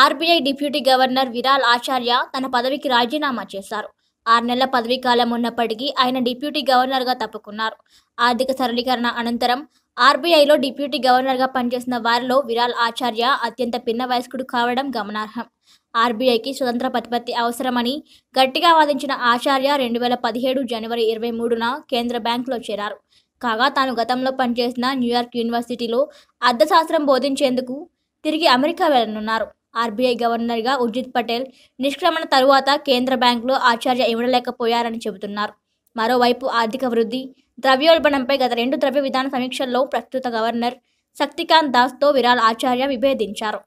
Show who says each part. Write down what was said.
Speaker 1: RBI deputy governor Viral Acharya తన పదవికి రాజీనామా చేశారు ఆరు నెలల పదవీ కాలం ఉన్నప్పటికీ ఆయన డిప్యూటీ గవర్నర్గా తప్పుకున్నారు ఆర్థిక సరళీకరణ అనంతరం ఆర్బీఐలో డిప్యూటీ గవర్నర్గా పనిచేసిన వారిలో విరాల్ ఆచార్య అత్యంత పిన్న వయస్కుడు కావడం గమనార్హం ఆర్బీఐకి స్వతంత్ర ప్రతిపత్తి అవసరమని గట్టిగా వాదించిన ఆచార్య రెండు వేల పదిహేడు జనవరి ఇరవై మూడున కేంద్ర బ్యాంకులో చేరారు కాగా తాను గతంలో పనిచేసిన న్యూయార్క్ యూనివర్సిటీలో అర్థశాస్త్రం బోధించేందుకు తిరిగి అమెరికా వెళ్ళనున్నారు ఆర్బీఐ గవర్నర్గా ఉర్జిత్ పటేల్ నిష్క్రమణ తరువాత కేంద్ర బ్యాంకులో ఆచార్య ఇవ్వలేకపోయారని చెబుతున్నారు మరోవైపు ఆర్థిక వృద్ధి ద్రవ్యోల్బణంపై గత రెండు ద్రవ్య విధాన సమీక్షల్లో ప్రస్తుత గవర్నర్ శక్తికాంత్ దాస్తో విరాల్ ఆచార్య విభేదించారు